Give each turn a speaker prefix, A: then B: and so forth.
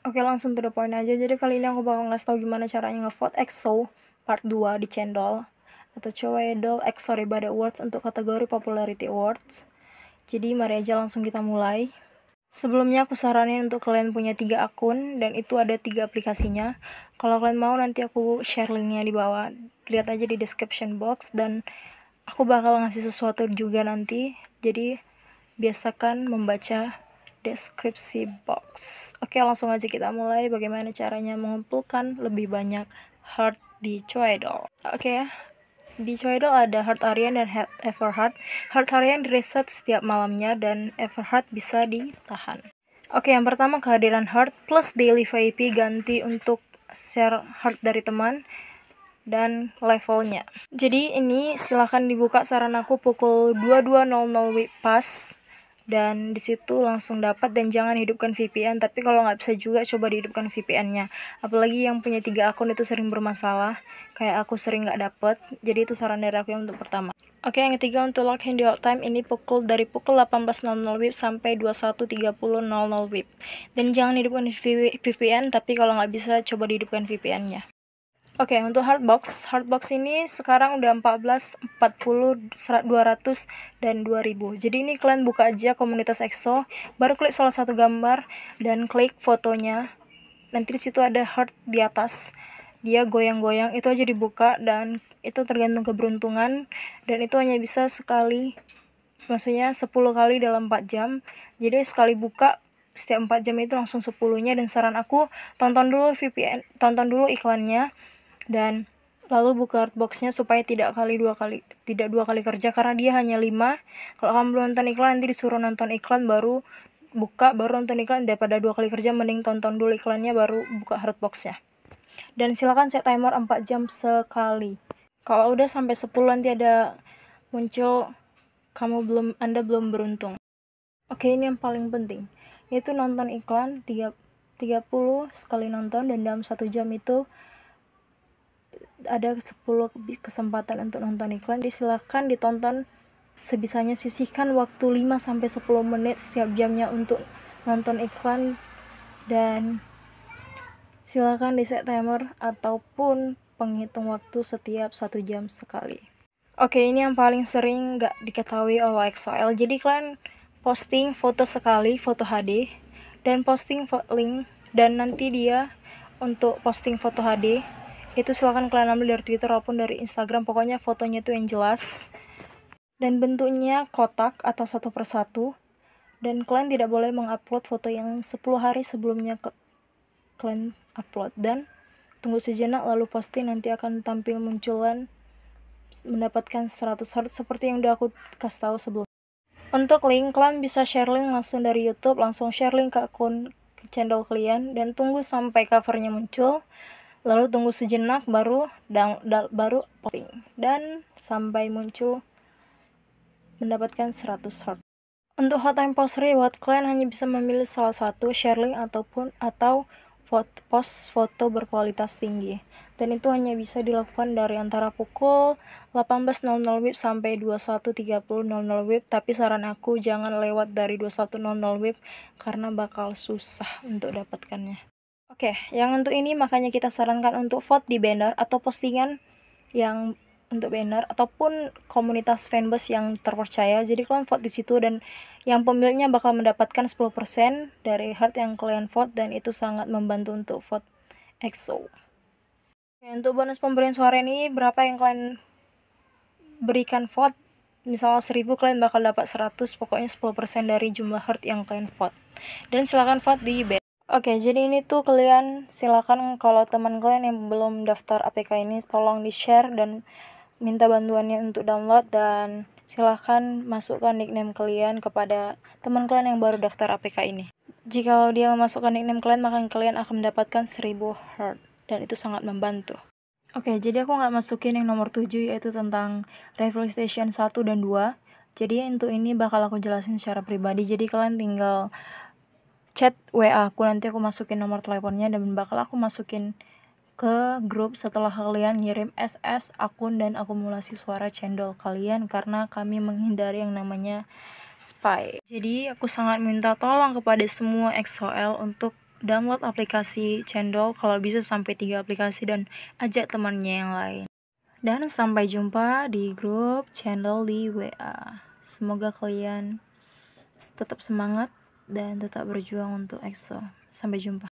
A: Oke langsung to the point aja. Jadi kali ini aku bakal ngasih tau gimana caranya ngevote EXO part 2 di channel atau cewek ya, idol EXO Rebada Awards untuk kategori Popularity Awards. Jadi mari aja langsung kita mulai. Sebelumnya aku saranin untuk kalian punya tiga akun dan itu ada tiga aplikasinya. Kalau kalian mau nanti aku share linknya di bawah. Lihat aja di description box dan aku bakal ngasih sesuatu juga nanti. Jadi biasakan membaca deskripsi box. Oke, langsung aja kita mulai bagaimana caranya mengumpulkan lebih banyak heart di Choedol. Oke, ya, di Choedol ada Heart Arian dan heart Everheart. Heart Arian reset setiap malamnya dan Everheart bisa ditahan. Oke, yang pertama kehadiran Heart plus daily VIP ganti untuk share Heart dari teman dan levelnya. Jadi ini silahkan dibuka saran aku pukul 22.00 WIB pas dan disitu langsung dapat dan jangan hidupkan VPN tapi kalau nggak bisa juga coba dihidupkan VPN-nya apalagi yang punya tiga akun itu sering bermasalah kayak aku sering nggak dapet jadi itu saran dari aku yang untuk pertama Oke yang ketiga untuk Lock di hot time ini pukul dari pukul 18.00 WIB sampai 21.30.00 WIB dan jangan hidupkan VPN tapi kalau nggak bisa coba dihidupkan VPN-nya Oke, okay, untuk hardbox, hardbox ini sekarang udah 14, 40, 200 dan 2000. Jadi ini kalian buka aja komunitas EXO, baru klik salah satu gambar dan klik fotonya. Nanti disitu ada heart di atas. Dia goyang-goyang, itu aja dibuka dan itu tergantung keberuntungan dan itu hanya bisa sekali maksudnya 10 kali dalam 4 jam. Jadi sekali buka setiap 4 jam itu langsung 10-nya dan saran aku tonton dulu VPN, tonton dulu iklannya dan lalu buka artboxnya supaya tidak kali dua kali tidak dua kali kerja karena dia hanya lima kalau kamu belum nonton iklan nanti disuruh nonton iklan baru buka baru nonton iklan daripada dua kali kerja mending tonton dulu iklannya baru buka hardboxnya dan silakan set timer 4 jam sekali kalau udah sampai 10 nanti ada muncul kamu belum anda belum beruntung oke ini yang paling penting yaitu nonton iklan tiga 30 sekali nonton dan dalam satu jam itu ada 10 kesempatan untuk nonton iklan, disilahkan ditonton sebisanya sisihkan waktu 5 sampai 10 menit setiap jamnya untuk nonton iklan dan silakan di set timer ataupun penghitung waktu setiap satu jam sekali. Oke, ini yang paling sering nggak diketahui oleh XOL. Jadi kalian posting foto sekali, foto HD, dan posting link, dan nanti dia untuk posting foto HD itu silahkan kalian ambil dari Twitter ataupun dari Instagram pokoknya fotonya itu yang jelas dan bentuknya kotak atau satu persatu dan kalian tidak boleh mengupload foto yang 10 hari sebelumnya ke kalian upload dan tunggu sejenak lalu posting nanti akan tampil munculan mendapatkan 100 heart seperti yang udah aku kasih tahu sebelum untuk link kalian bisa share link langsung dari YouTube langsung share link ke akun channel kalian dan tunggu sampai covernya muncul lalu tunggu sejenak baru dan baru posting dan sampai muncul mendapatkan 100 heart. Untuk hot time post reward, kalian hanya bisa memilih salah satu share link ataupun atau foto, post foto berkualitas tinggi. Dan itu hanya bisa dilakukan dari antara pukul 18.00 WIB sampai 21.30 WIB. Tapi saran aku jangan lewat dari 21.00 WIB karena bakal susah untuk dapatkannya. Oke, yang untuk ini makanya kita sarankan untuk vote di banner atau postingan yang untuk banner ataupun komunitas fanbase yang terpercaya. Jadi kalian vote di situ dan yang pemiliknya bakal mendapatkan 10% dari heart yang kalian vote dan itu sangat membantu untuk vote EXO. Untuk bonus pemberian suara ini berapa yang kalian berikan vote? Misalnya 1000 kalian bakal dapat 100, pokoknya 10% dari jumlah heart yang kalian vote. Dan silakan vote di banner. Oke, jadi ini tuh kalian silakan kalau teman kalian yang belum daftar APK ini tolong di-share dan minta bantuannya untuk download dan silahkan masukkan nickname kalian kepada teman kalian yang baru daftar APK ini. Jika dia memasukkan nickname kalian, maka kalian akan mendapatkan 1000 heart dan itu sangat membantu. Oke, jadi aku nggak masukin yang nomor 7 yaitu tentang Rival Station 1 dan 2. Jadi untuk ini bakal aku jelasin secara pribadi. Jadi kalian tinggal chat WA aku nanti aku masukin nomor teleponnya dan bakal aku masukin ke grup setelah kalian ngirim SS akun dan akumulasi suara cendol kalian karena kami menghindari yang namanya spy. Jadi aku sangat minta tolong kepada semua XOL untuk download aplikasi cendol kalau bisa sampai tiga aplikasi dan ajak temannya yang lain. Dan sampai jumpa di grup channel di WA. Semoga kalian tetap semangat dan tetap berjuang untuk EXO. Sampai jumpa.